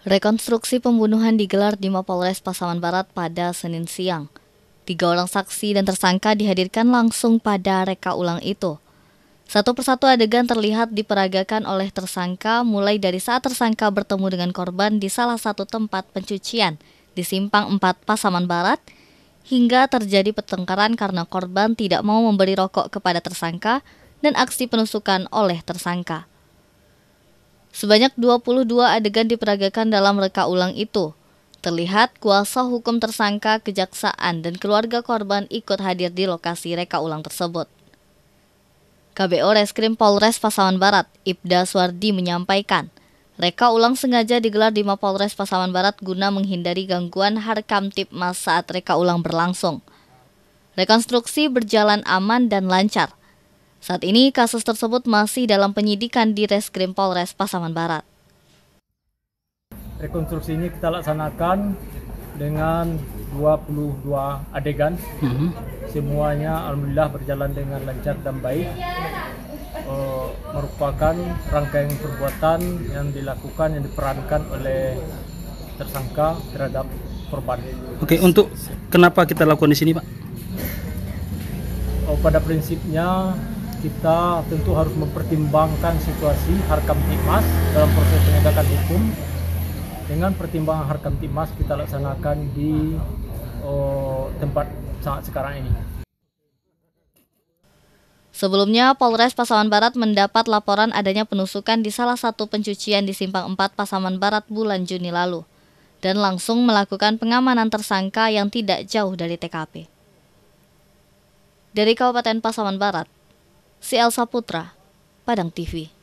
Rekonstruksi pembunuhan digelar di Mapolres Pasaman Barat pada Senin siang. Tiga orang saksi dan tersangka dihadirkan langsung pada reka ulang itu. Satu persatu adegan terlihat diperagakan oleh tersangka mulai dari saat tersangka bertemu dengan korban di salah satu tempat pencucian di Simpang 4 Pasaman Barat hingga terjadi pertengkaran karena korban tidak mau memberi rokok kepada tersangka dan aksi penusukan oleh tersangka. Sebanyak 22 adegan diperagakan dalam reka ulang itu. Terlihat kuasa hukum tersangka, kejaksaan, dan keluarga korban ikut hadir di lokasi reka ulang tersebut. KBO Reskrim Polres Pasaman Barat, Ibda Suardi menyampaikan, reka ulang sengaja digelar di Mapolres Pasaman Barat guna menghindari gangguan tip saat reka ulang berlangsung. Rekonstruksi berjalan aman dan lancar. Saat ini kasus tersebut masih dalam penyidikan di Reskrim Polres Pasaman Barat. Rekonstruksi ini kita laksanakan dengan 22 adegan. Mm -hmm. Semuanya alhamdulillah berjalan dengan lancar dan baik. E, merupakan rangkaian perbuatan yang dilakukan yang diperankan oleh tersangka terhadap korban. Oke, untuk kenapa kita lakukan di sini, Pak? Oh, pada prinsipnya kita tentu harus mempertimbangkan situasi Harkam Timas dalam proses penegakan hukum dengan pertimbangan Harkam Timas kita laksanakan di oh, tempat saat sekarang ini. Sebelumnya, Polres Pasaman Barat mendapat laporan adanya penusukan di salah satu pencucian di Simpang 4 Pasaman Barat bulan Juni lalu dan langsung melakukan pengamanan tersangka yang tidak jauh dari TKP. Dari Kabupaten Pasaman Barat, Si Elsa Putra, Padang TV.